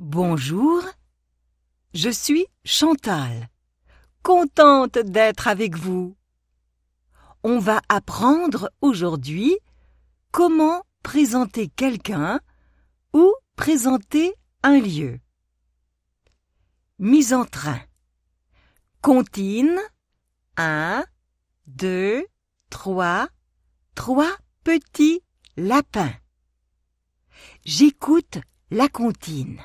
Bonjour, je suis Chantal, contente d'être avec vous. On va apprendre aujourd'hui comment présenter quelqu'un ou présenter un lieu. Mise en train. Contine. Un, deux, trois, trois petits lapins. J'écoute la contine.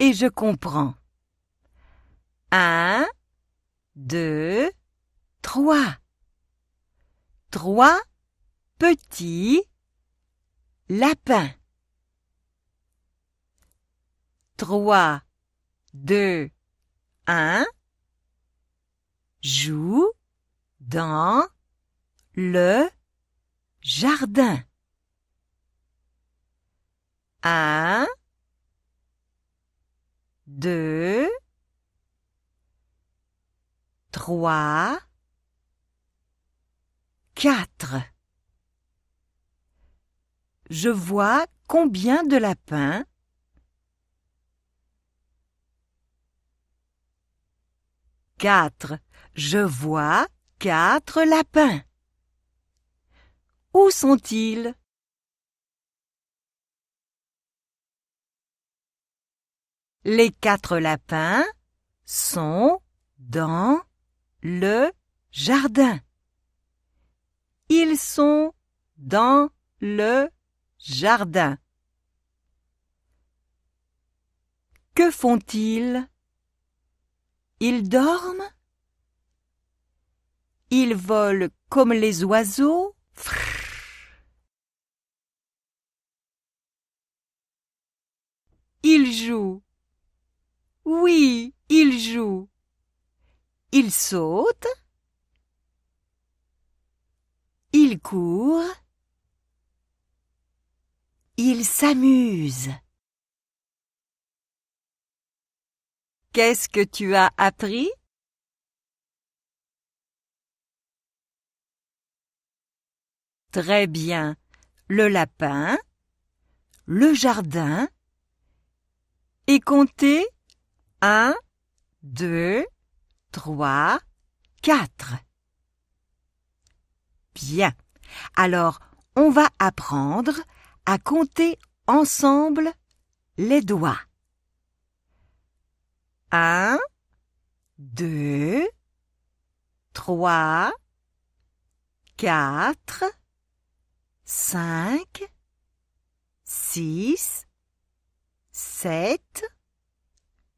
Et je comprends 1 2 3 3 petit lapin 3 2 1 joue dans le jardin 1 deux, trois, quatre. Je vois combien de lapins Quatre. Je vois quatre lapins. Où sont-ils Les quatre lapins sont dans le jardin. Ils sont dans le jardin. Que font-ils Ils dorment Ils volent comme les oiseaux Ils jouent oui, il joue. Il saute. Il court. Il s'amuse. Qu'est-ce que tu as appris Très bien. Le lapin, le jardin, et compter 1, 2, 3, 4. Bien. Alors, on va apprendre à compter ensemble les doigts. 1, 2, 3, 4, 5, 6, 7,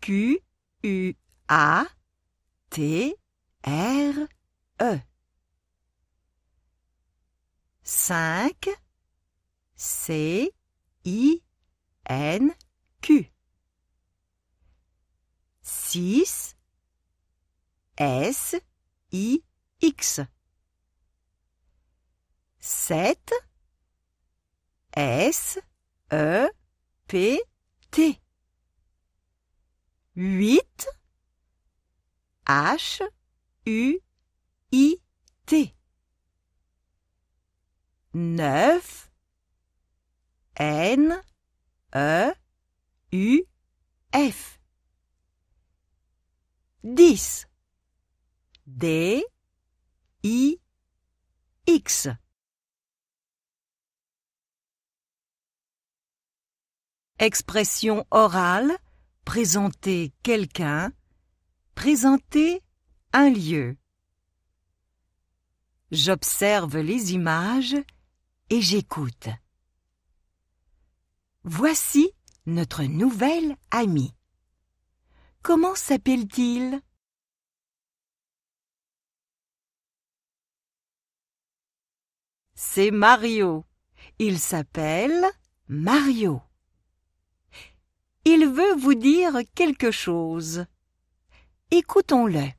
Q, U, A, T, R, E. 5, C, I, N, Q. 6, S, I, X. 7, S, E, P, T. 8-H-U-I-T 9-N-E-U-F 10-D-I-X e, Expression orale Présenter quelqu'un, présenter un lieu. J'observe les images et j'écoute. Voici notre nouvel amie. Comment s'appelle-t-il C'est Mario. Il s'appelle Mario. Il veut vous dire quelque chose. Écoutons-le.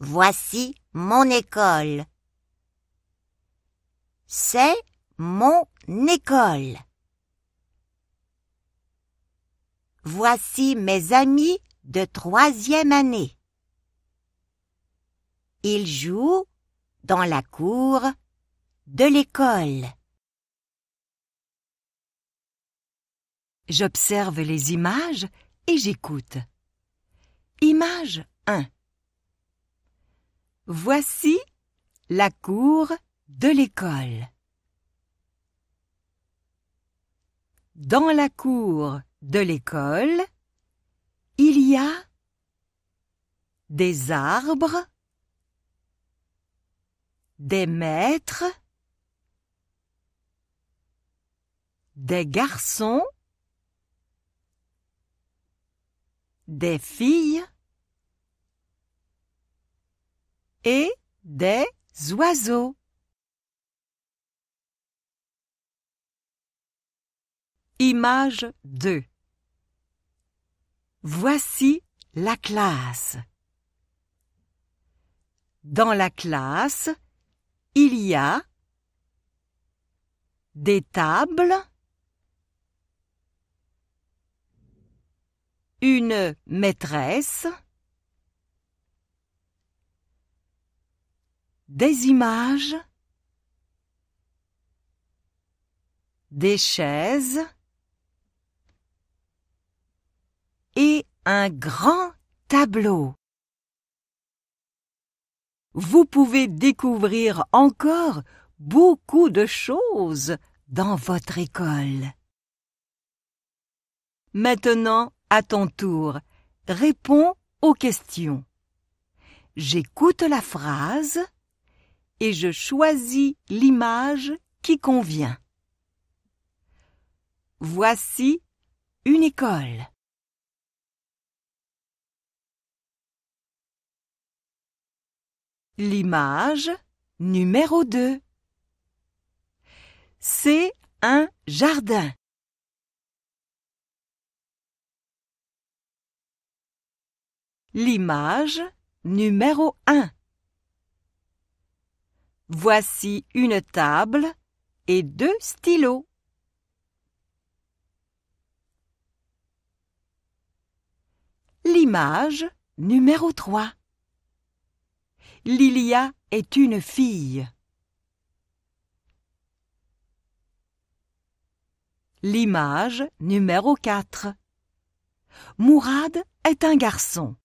Voici mon école. C'est mon école. Voici mes amis de troisième année. Ils jouent dans la cour de l'école. J'observe les images et j'écoute. Image 1. Voici la cour de l'école. Dans la cour de l'école, il y a des arbres, des maîtres, des garçons, des filles et des oiseaux. Image 2 Voici la classe. Dans la classe, il y a des tables, Une maîtresse. Des images. Des chaises. Et un grand tableau. Vous pouvez découvrir encore beaucoup de choses dans votre école. Maintenant, à ton tour, réponds aux questions. J'écoute la phrase et je choisis l'image qui convient. Voici une école. L'image numéro 2. C'est un jardin. L'image numéro 1. Voici une table et deux stylos. L'image numéro 3. Lilia est une fille. L'image numéro 4. Mourad est un garçon.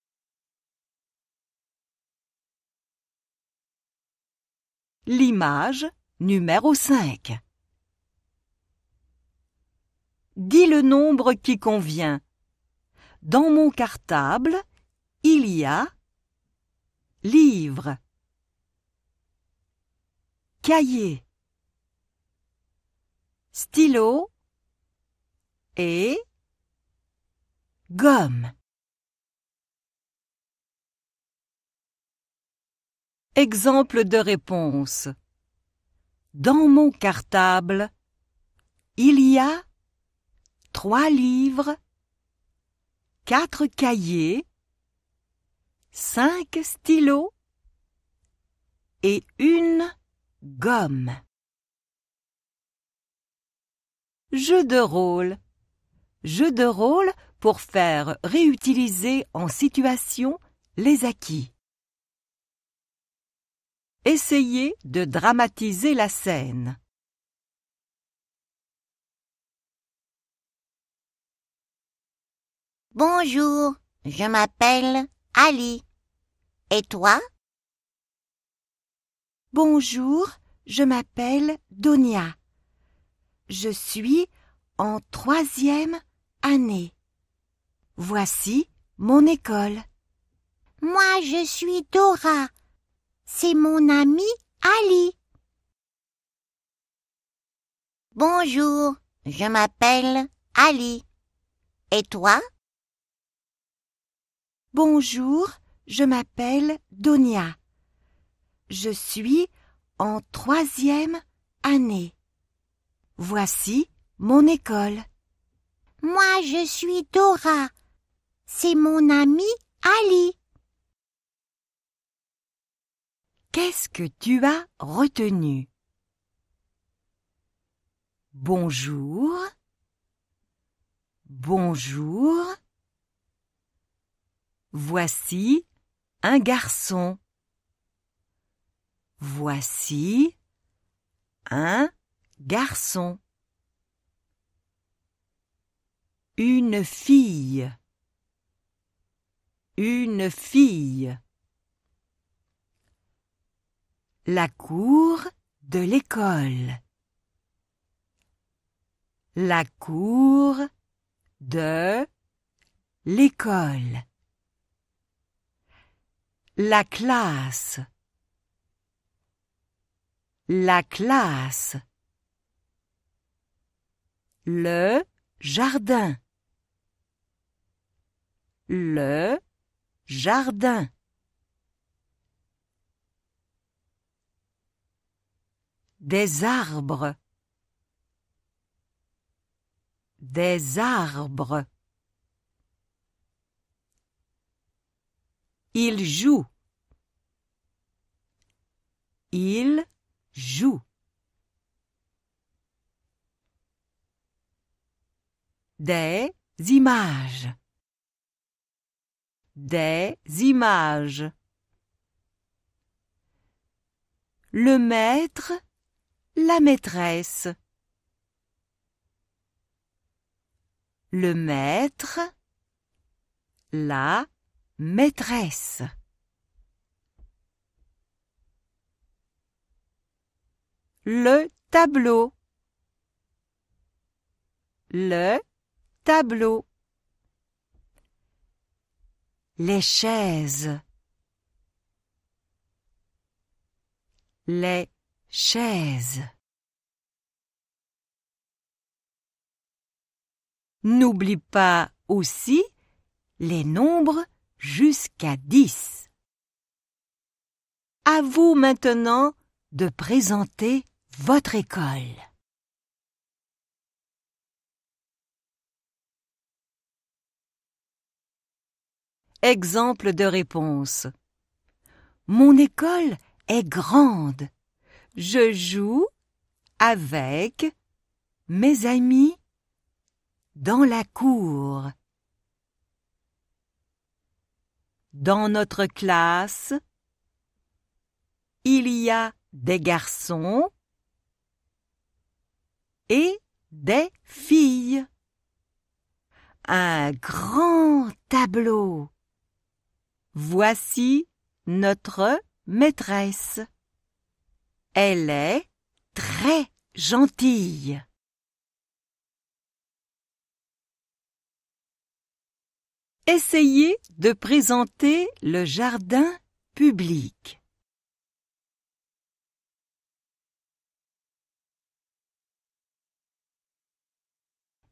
L'image numéro 5. Dis le nombre qui convient. Dans mon cartable, il y a livre, cahier, stylo et gomme. Exemple de réponse. Dans mon cartable, il y a trois livres, quatre cahiers, cinq stylos et une gomme. Jeu de rôle. Jeu de rôle pour faire réutiliser en situation les acquis. Essayez de dramatiser la scène. Bonjour, je m'appelle Ali. Et toi Bonjour, je m'appelle Donia. Je suis en troisième année. Voici mon école. Moi, je suis Dora c'est mon ami Ali. Bonjour, je m'appelle Ali. Et toi Bonjour, je m'appelle Donia. Je suis en troisième année. Voici mon école. Moi, je suis Dora. C'est mon ami Ali. Qu'est-ce que tu as retenu Bonjour. Bonjour. Voici un garçon. Voici un garçon. Une fille. Une fille. La cour de l'école. La cour de l'école. La classe. La classe. Le jardin. Le jardin. Des arbres. Des arbres. Il joue. Il joue. Des images. Des images. Le maître la maîtresse. Le maître. La maîtresse. Le tableau. Le tableau. Les chaises. Les Chaise. N'oublie pas aussi les nombres jusqu'à dix. À vous maintenant de présenter votre école. Exemple de réponse. Mon école est grande. Je joue avec mes amis dans la cour. Dans notre classe, il y a des garçons et des filles. Un grand tableau. Voici notre maîtresse. Elle est très gentille. Essayez de présenter le jardin public.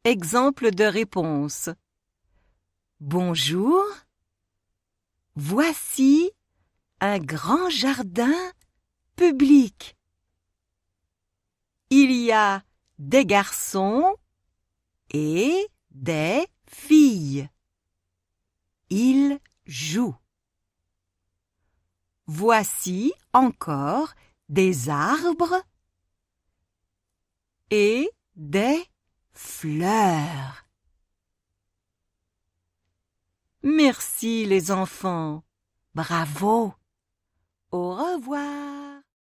Exemple de réponse. Bonjour. Voici un grand jardin public. Il y a des garçons et des filles. Ils jouent. Voici encore des arbres et des fleurs. Merci les enfants. Bravo. Au revoir.